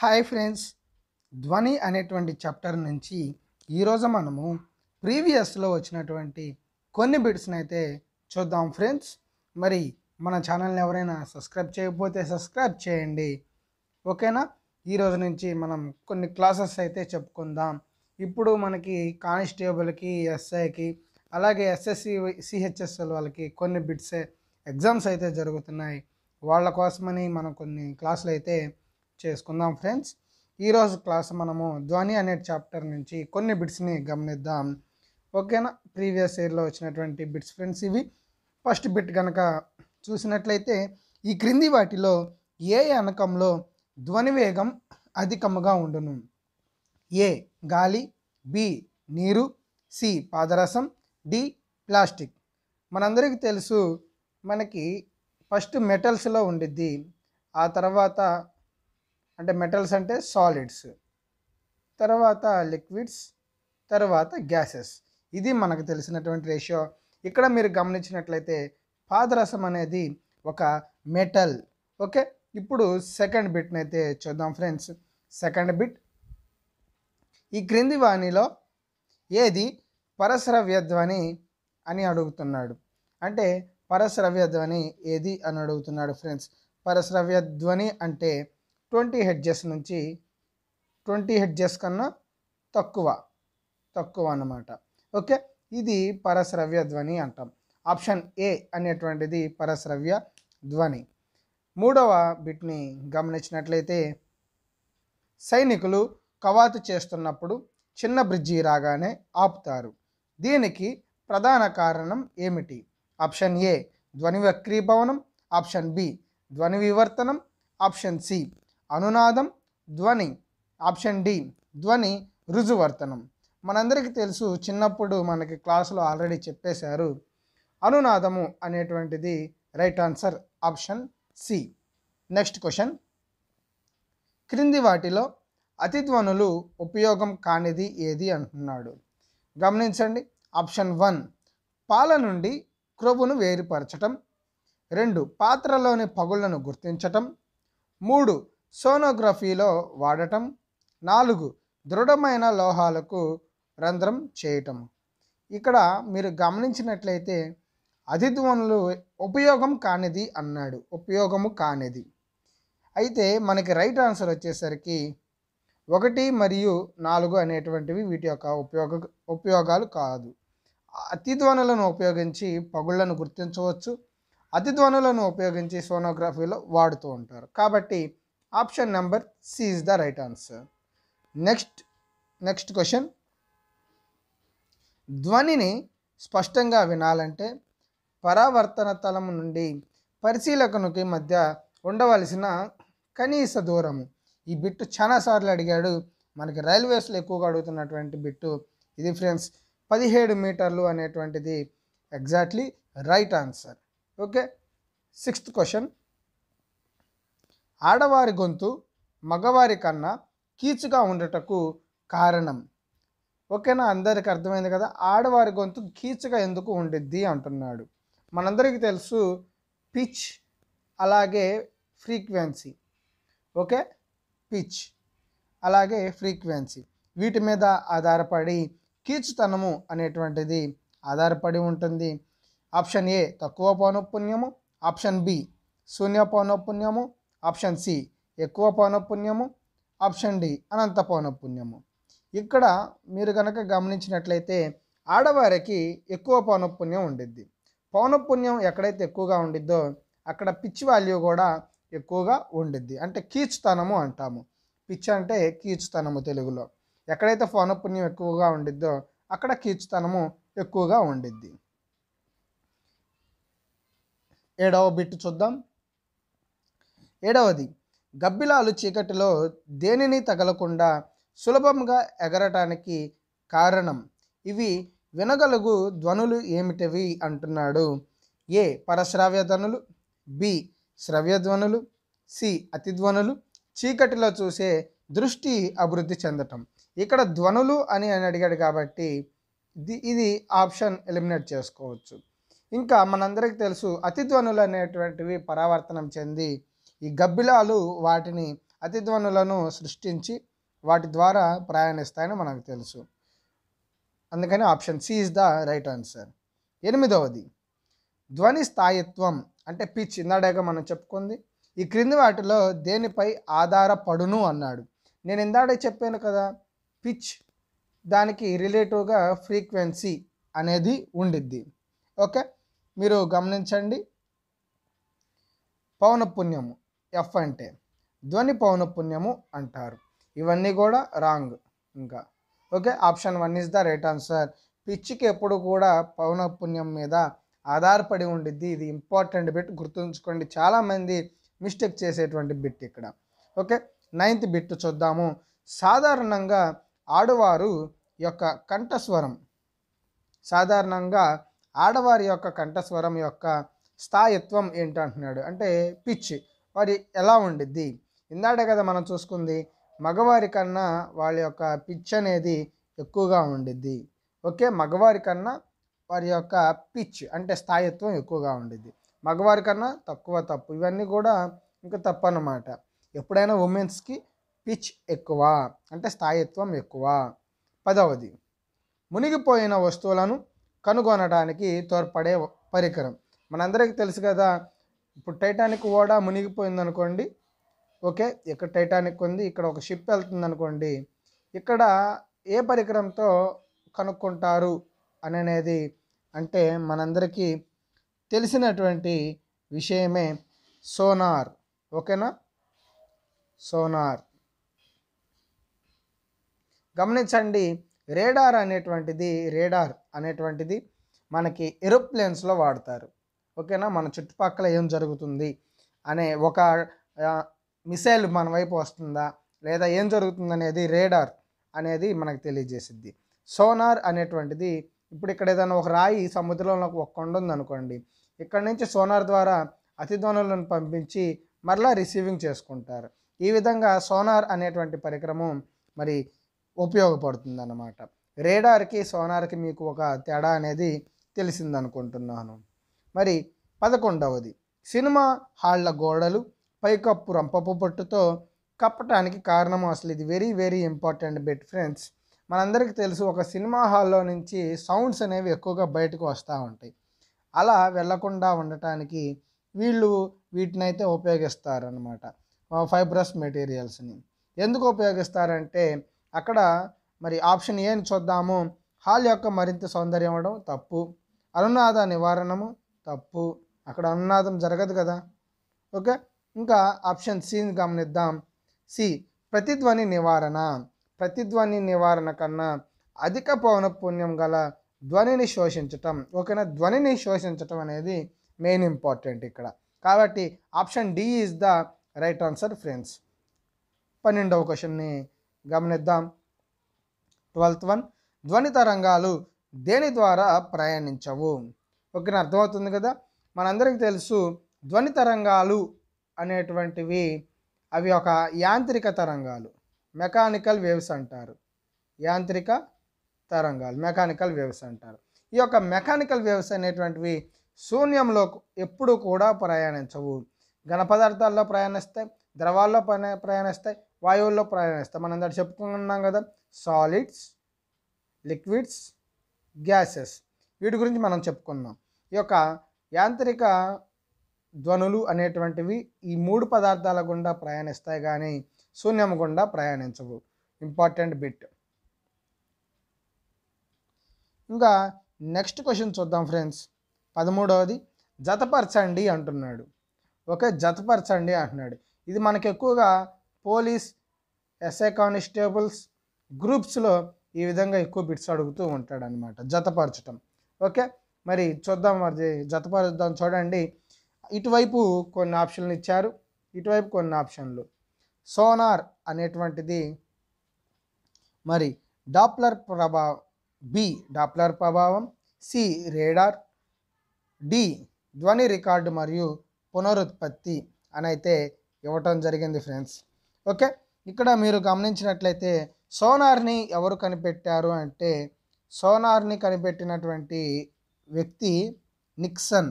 hi friends ధ్వని అనేటువంటి chapter నుంచి ఈరోజు మనము ప్రీవియస్లో వచ్చినటువంటి కొన్ని బిట్స్ని అయితే చూద్దాం ఫ్రెండ్స్ మరి మన ఛానల్ని ఎవరైనా సబ్స్క్రైబ్ చేయకపోతే సబ్స్క్రైబ్ చేయండి ఓకేనా ఈరోజు నుంచి మనం కొన్ని క్లాసెస్ అయితే చెప్పుకుందాం ఇప్పుడు మనకి కానిస్టేబుల్కి ఎస్ఐకి అలాగే ఎస్ఎస్సి సిహెచ్ఎస్ఎల్ వాళ్ళకి కొన్ని బిట్స్ ఎగ్జామ్స్ అయితే జరుగుతున్నాయి వాళ్ళ కోసమని మనం కొన్ని క్లాసులు అయితే చేసుకుందాం ఫ్రెండ్స్ ఈరోజు క్లాస్ మనము ధ్వని అనే చాప్టర్ నుంచి కొన్ని బిట్స్ని గమనిద్దాం ఓకేనా ప్రీవియస్ ఇయర్లో వచ్చినటువంటి బిట్స్ ఫ్రెండ్స్ ఇవి ఫస్ట్ బిట్ కనుక చూసినట్లయితే ఈ క్రింది వాటిలో ఏ అనకంలో ధ్వని వేగం అధికముగా ఉండును ఏ గాలి బి నీరు సి పాదరసం డి ప్లాస్టిక్ మనందరికీ తెలుసు మనకి ఫస్ట్ మెటల్స్లో ఉండిద్ది ఆ తర్వాత అంటే మెటల్స్ అంటే సాలిడ్స్ తర్వాత లిక్విడ్స్ తర్వాత గ్యాసెస్ ఇది మనకు తెలిసినటువంటి రేషియో ఇక్కడ మీరు గమనించినట్లయితే పాదరసం అనేది ఒక మెటల్ ఓకే ఇప్పుడు సెకండ్ బిట్ని అయితే చూద్దాం ఫ్రెండ్స్ సెకండ్ బిట్ ఈ క్రింది వాణిలో ఏది పరస్రవ్య ధ్వని అని అడుగుతున్నాడు అంటే పరస్రవ్య ఏది అని అడుగుతున్నాడు ఫ్రెండ్స్ పరస్రవ్య ధ్వని అంటే ట్వంటీ హెడ్జెస్ నుంచి ట్వంటీ హెడ్జెస్ కన్నా తక్కువ తక్కువ అన్నమాట ఓకే ఇది పరస్రవ్య ధ్వని అంటాం ఆప్షన్ ఏ అనేటువంటిది పరస్రవ్య ధ్వని మూడవ బిట్ని గమనించినట్లయితే సైనికులు కవాతు చేస్తున్నప్పుడు చిన్న బ్రిడ్జి రాగానే ఆపుతారు దీనికి ప్రధాన కారణం ఏమిటి ఆప్షన్ ఏ ధ్వని వక్రీభవనం ఆప్షన్ బి ధ్వని వివర్తనం ఆప్షన్ సి అనునాదం ధ్వని ఆప్షన్ డి ధ్వని రుజువర్తనం మనందరికీ తెలుసు చిన్నప్పుడు మనకి క్లాసులో ఆల్రెడీ చెప్పేశారు అనునాదము అనేటువంటిది right answer option C next question క్రింది వాటిలో అతిధ్వనులు ఉపయోగం కానిది ఏది అంటున్నాడు గమనించండి ఆప్షన్ వన్ పాల నుండి క్రొవ్వును వేరుపరచటం రెండు పాత్రలోని పగుళ్లను గుర్తించటం మూడు సోనోగ్రఫీలో వాడటం నాలుగు దృఢమైన లోహాలకు రంధ్రం చేయటం ఇక్కడ మీరు గమనించినట్లయితే అధిధ్వనులు ఉపయోగం కానిది అన్నాడు ఉపయోగము కానిది అయితే మనకి రైట్ ఆన్సర్ వచ్చేసరికి ఒకటి మరియు నాలుగు అనేటువంటివి వీటి యొక్క ఉపయోగ ఉపయోగాలు కాదు అతిధ్వనులను ఉపయోగించి పగుళ్లను గుర్తించవచ్చు అతిధ్వనులను ఉపయోగించి సోనోగ్రఫీలో వాడుతూ ఉంటారు కాబట్టి option number C is the right answer next next question ధ్వనిని స్పష్టంగా వినాలంటే పరావర్తన తలం నుండి పరిశీలకునికి మధ్య ఉండవలసిన కనీస దూరము ఈ బిట్టు చాలాసార్లు అడిగాడు మనకి రైల్వేస్లో ఎక్కువగా అడుగుతున్నటువంటి బిట్టు ఇది ఫ్రెండ్స్ పదిహేడు మీటర్లు అనేటువంటిది exactly right answer okay sixth question ఆడవారి గొంతు మగవారి కన్నా కీచుగా ఉండటకు కారణం ఓకేనా అందరికి అర్థమైంది కదా ఆడవారి గొంతు కీచుగా ఎందుకు ఉండిద్ది అంటున్నాడు మనందరికీ తెలుసు పిచ్ అలాగే ఫ్రీక్వెన్సీ ఓకే పిచ్ అలాగే ఫ్రీక్వెన్సీ వీటి మీద ఆధారపడి కీచుతనము అనేటువంటిది ఆధారపడి ఉంటుంది ఆప్షన్ ఏ తక్కువ పౌనఃపుణ్యము ఆప్షన్ బి శూన్య పౌనఃపుణ్యము ఆప్షన్ సి ఎక్కువ పౌనఃపుణ్యము ఆప్షన్ డి అనంత పౌనఃపుణ్యము ఇక్కడ మీరు కనుక గమనించినట్లయితే ఆడవారికి ఎక్కువ పౌనఃపుణ్యం ఉండిద్ది పౌనఃపుణ్యం ఎక్కడైతే ఎక్కువగా ఉండిద్దో అక్కడ పిచ్ వాల్యూ కూడా ఎక్కువగా ఉండిద్ది అంటే కీచుతనము అంటాము పిచ్ అంటే కీచుతనము తెలుగులో ఎక్కడైతే పౌనఃపుణ్యం ఎక్కువగా ఉండిద్దో అక్కడ కీచుతనము ఎక్కువగా ఉండిద్ది ఏడవ బిట్ చూద్దాం ఏడవది గబ్బిలాలు చీకటిలో దేనిని తగలకుండా సులభంగా ఎగరటానికి కారణం ఇవి వినగలుగు ధ్వనులు ఏమిటివి అంటున్నాడు ఏ పరశ్రావ్య ధ్వనులు బి శ్రవ్య ధ్వనులు సి అతిధ్వనులు చీకటిలో చూసే దృష్టి అభివృద్ధి చెందటం ఇక్కడ ధ్వనులు అని అని అడిగాడు కాబట్టి ఇది ఆప్షన్ ఎలిమినేట్ చేసుకోవచ్చు ఇంకా మనందరికీ తెలుసు అతిధ్వనులు అనేటువంటివి పరావర్తనం చెంది ఈ గబ్బిలాలు వాటిని అతిధ్వనులను సృష్టించి వాటి ద్వారా ప్రయాణిస్తాయని మనకు తెలుసు అందుకని option C is the right answer ఎనిమిదవది ధ్వని స్థాయిత్వం అంటే పిచ్ ఇందాడాక మనం చెప్పుకుంది ఈ క్రింది వాటిలో దేనిపై ఆధారపడును అన్నాడు నేను ఇందాడే చెప్పాను కదా పిచ్ దానికి రిలేటివ్గా ఫ్రీక్వెన్సీ అనేది ఉండిద్ది ఓకే మీరు గమనించండి పౌనఃపుణ్యము ఎఫ్ అంటే ధ్వని పుణ్యము అంటారు ఇవన్నీ కూడా రాంగ్ ఇంకా okay option one is the right answer పిచ్చికి ఎప్పుడు కూడా పుణ్యం మీద ఆధారపడి ఉండిద్ది ఇది ఇంపార్టెంట్ బిట్ గుర్తుంచుకోండి చాలామంది మిస్టేక్ చేసేటువంటి బిట్ ఇక్కడ ఓకే నైన్త్ బిట్ చూద్దాము సాధారణంగా ఆడవారు యొక్క కంఠస్వరం సాధారణంగా ఆడవారి యొక్క కంఠస్వరం యొక్క స్థాయిత్వం ఏంటంటున్నాడు అంటే పిచ్చి వారి ఎలా ఉండిద్ది ఇందాట కదా మనం చూసుకుంది మగవారి కన్నా వాళ్ళ యొక్క పిచ్ అనేది ఎక్కువగా ఉండిద్ది ఓకే మగవారి కన్నా వారి యొక్క పిచ్ అంటే స్థాయిత్వం ఎక్కువగా ఉండిద్ది మగవారి కన్నా తక్కువ తప్పు ఇవన్నీ కూడా ఇంకా తప్పు అన్నమాట ఎప్పుడైనా ఉమెన్స్కి పిచ్ ఎక్కువ అంటే స్థాయిత్వం ఎక్కువ పదవది మునిగిపోయిన వస్తువులను కనుగొనడానికి తోడ్పడే పరికరం మనందరికీ తెలుసు కదా ఇప్పుడు టైటానిక్ ఓడ మునిగిపోయింది అనుకోండి ఓకే ఇక్కడ టైటానిక్ ఉంది ఇక్కడ ఒక షిప్ వెళ్తుంది అనుకోండి ఇక్కడ ఏ పరికరంతో కనుక్కుంటారు అనేది అంటే మనందరికీ తెలిసినటువంటి విషయమే సోనార్ ఓకేనా సోనార్ గమనించండి రేడార్ అనేటువంటిది రేడార్ అనేటువంటిది మనకి ఎరోప్లేన్స్లో వాడతారు ఓకేనా మన చుట్టుపక్కల ఏం జరుగుతుంది అనే ఒక మిసైల్ మన వైపు వస్తుందా లేదా ఏం జరుగుతుంది అనేది రేడార్ అనేది మనకు తెలియజేసిద్ది సోనార్ అనేటువంటిది ఇప్పుడు ఇక్కడ ఏదైనా ఒక రాయి సముద్రంలో ఒక కొండ ఉందనుకోండి ఇక్కడ నుంచి సోనార్ ద్వారా అతిధ్వనులను పంపించి మరలా రిసీవింగ్ చేసుకుంటారు ఈ విధంగా సోనార్ అనేటువంటి పరికరము మరి ఉపయోగపడుతుంది అన్నమాట రేడార్కి సోనార్కి మీకు ఒక తేడా అనేది తెలిసిందనుకుంటున్నాను మరి పదకొండవది సినిమా హాళ్ల గోడలు పైకప్పు రంపపు పట్టుతో కప్పటానికి కారణం అసలు ఇది very very important bit friends మనందరికీ తెలుసు ఒక సినిమా హాల్లో నుంచి సౌండ్స్ అనేవి ఎక్కువగా బయటకు వస్తూ ఉంటాయి అలా వెళ్లకుండా ఉండటానికి వీళ్ళు వీటినైతే ఉపయోగిస్తారనమాట ఫైబ్రస్ మెటీరియల్స్ని ఎందుకు ఉపయోగిస్తారంటే అక్కడ మరి ఆప్షన్ ఏం చూద్దాము హాల్ యొక్క మరింత సౌందర్యం అవడం తప్పు అనునాద నివారణము తప్పు అక్కడ అనునాదం జరగదు కదా ఓకే ఇంకా ఆప్షన్ సిని గమనిద్దాం సి ప్రతిధ్వని నివారణ ప్రతిధ్వని నివారణ కన్నా అధిక పౌనఃపుణ్యం గల ధ్వనిని శోషించటం ఓకేనా ధ్వనిని శోషించటం అనేది మెయిన్ ఇంపార్టెంట్ ఇక్కడ కాబట్టి option D is the right answer friends పన్నెండవ క్వశ్చన్ని గమనిద్దాం ట్వెల్త్ వన్ ధ్వని తరంగాలు దేని ద్వారా ప్రయాణించవు ఓకేనా అర్థమవుతుంది కదా మనందరికీ తెలుసు ధ్వని తరంగాలు అనేటువంటివి అవి ఒక యాంత్రిక తరంగాలు మెకానికల్ వేవ్స్ అంటారు యాంత్రిక తరంగాలు మెకానికల్ వేవ్స్ అంటారు ఈ యొక్క మెకానికల్ వేవ్స్ అనేటువంటివి శూన్యంలో ఎప్పుడూ కూడా ప్రయాణించవు ఘన పదార్థాల్లో ప్రయాణిస్తాయి ద్రవాల్లో ప్రయాణిస్తాయి వాయువుల్లో ప్రయాణిస్తాయి మనం దాన్ని చెప్పుకున్నాం కదా సాలిడ్స్ లిక్విడ్స్ గ్యాసెస్ వీటి గురించి మనం చెప్పుకున్నాం ఈ యొక్క యాంత్రిక ధ్వనులు అనేటువంటివి ఈ మూడు పదార్థాల గుండా ప్రయాణిస్తాయి కానీ శూన్యం గుండా ప్రయాణించవు ఇంపార్టెంట్ బిట్ ఇంకా నెక్స్ట్ క్వశ్చన్ చూద్దాం ఫ్రెండ్స్ పదమూడవది జతపరచండి అంటున్నాడు ఓకే జతపరచండి అంటున్నాడు ఇది మనకు ఎక్కువగా పోలీస్ ఎస్ఐ కానిస్టేబుల్స్ గ్రూప్స్లో ఈ విధంగా ఎక్కువ బిట్స్ అడుగుతూ ఉంటాడనమాట జతపరచటం ఓకే మరి చూద్దాం మరి జతపరుద్దాం చూడండి ఇటువైపు కొన్ని ఆప్షన్లు ఇచ్చారు ఇటువైపు కొన్ని ఆప్షన్లు సోనార్ అనేటువంటిది మరి డాప్లర్ ప్రభావం బి డాప్లర్ ప్రభావం సి రేడార్ డి ధ్వని రికార్డు మరియు పునరుత్పత్తి అని అయితే ఇవ్వటం జరిగింది ఫ్రెండ్స్ ఓకే ఇక్కడ మీరు గమనించినట్లయితే సోనార్ని ఎవరు కనిపెట్టారు అంటే సోనార్ని కనిపెట్టినటువంటి వ్యక్తి నిక్సన్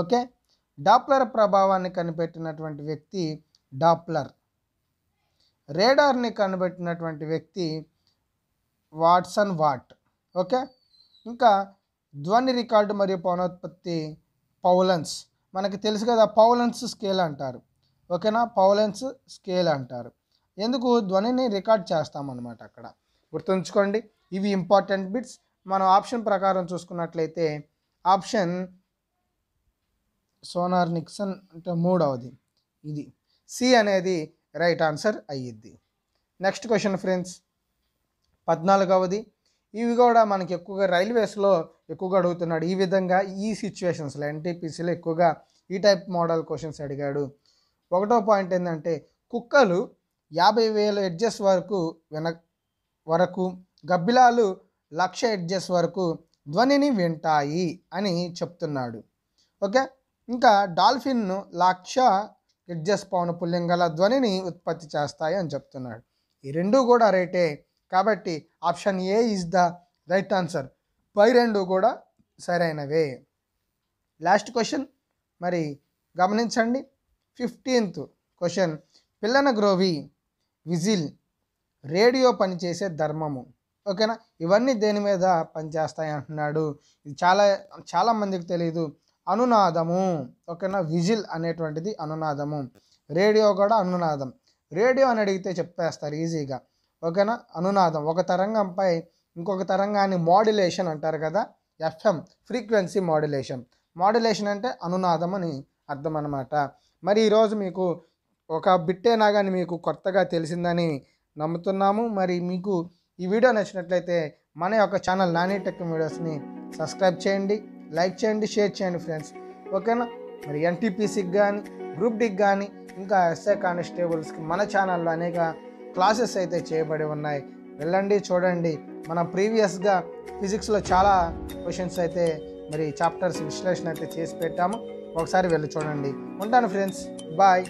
ఓకే డాప్లర్ ప్రభావాన్ని కనిపెట్టినటువంటి వ్యక్తి డాప్లర్ రేడార్ని కనిపెట్టినటువంటి వ్యక్తి వాట్సన్ వాట్ ఓకే ఇంకా ధ్వని రికార్డు మరియు పౌనోత్పత్తి పౌలన్స్ మనకి తెలుసు కదా పౌలన్స్ స్కేల్ అంటారు ఓకేనా పౌలెన్స్ స్కేల్ అంటారు ఎందుకు ధ్వనిని రికార్డ్ చేస్తామన్నమాట అక్కడ గుర్తుంచుకోండి ఇవి ఇంపార్టెంట్ బిట్స్ మనం ఆప్షన్ ప్రకారం చూసుకున్నట్లయితే ఆప్షన్ సోనార్ నిక్సన్ అంటే మూడవది ఇది సి అనేది రైట్ ఆన్సర్ అయ్యిద్ది నెక్స్ట్ క్వశ్చన్ ఫ్రెండ్స్ పద్నాలుగవది ఇవి కూడా మనకి ఎక్కువగా రైల్వేస్లో ఎక్కువగా అడుగుతున్నాడు ఈ విధంగా ఈ సిచ్యువేషన్స్లో ఎన్టీపీసీలో ఎక్కువగా ఈ టైప్ మోడల్ క్వశ్చన్స్ అడిగాడు ఒకటో పాయింట్ ఏంటంటే కుక్కలు యాభై వేల ఎడ్జెస్ వరకు వెన వరకు గబ్బిలాలు లక్ష ఎడ్జెస్ వరకు ధ్వనిని వింటాయి అని చెప్తున్నాడు ఓకే ఇంకా డాల్ఫిన్ లక్ష ఎడ్జెస్ పౌన పుల్లింగల ధ్వనిని ఉత్పత్తి చేస్తాయి అని చెప్తున్నాడు ఈ రెండు కూడా రైటే కాబట్టి option A is the right answer పై రెండు కూడా సరైనవే లాస్ట్ క్వశ్చన్ మరి గమనించండి ఫిఫ్టీన్త్ క్వశ్చన్ పిల్లన గ్రోవి విజిల్ రేడియో పనిచేసే ధర్మము ఓకేనా ఇవన్నీ దేని మీద పనిచేస్తాయి అంటున్నాడు ఇది చాలా చాలామందికి తెలియదు అనునాదము ఓకేనా విజిల్ అనేటువంటిది అనునాదము రేడియో కూడా అనునాదం రేడియో అని అడిగితే చెప్పేస్తారు ఈజీగా ఓకేనా అనునాదం ఒక తరంగంపై ఇంకొక తరంగాన్ని మాడ్యులేషన్ అంటారు కదా ఎఫ్ఎం ఫ్రీక్వెన్సీ మాడ్యులేషన్ మాడ్యులేషన్ అంటే అనునాదం అని అర్థం అనమాట మరి ఈరోజు మీకు ఒక బిట్టేనా కానీ మీకు కొత్తగా తెలిసిందని నమ్ముతున్నాము మరి మీకు ఈ వీడియో నచ్చినట్లయితే మన యొక్క ఛానల్ నాని టెక్ వీడియోస్ని సబ్స్క్రైబ్ చేయండి లైక్ చేయండి షేర్ చేయండి ఫ్రెండ్స్ ఓకేనా మరి ఎన్టీపీసీకి కానీ గ్రూప్ డికి కానీ ఇంకా ఎస్ఐ కానిస్టేబుల్స్కి మన ఛానల్లో అనేక క్లాసెస్ అయితే చేయబడి ఉన్నాయి వెళ్ళండి చూడండి మనం ప్రీవియస్గా ఫిజిక్స్లో చాలా క్వశ్చన్స్ అయితే మరి చాప్టర్స్ విశ్లేషణ అయితే చేసి పెట్టాము ఒకసారి వెళ్ళి చూడండి ఉంటాను ఫ్రెండ్స్ బాయ్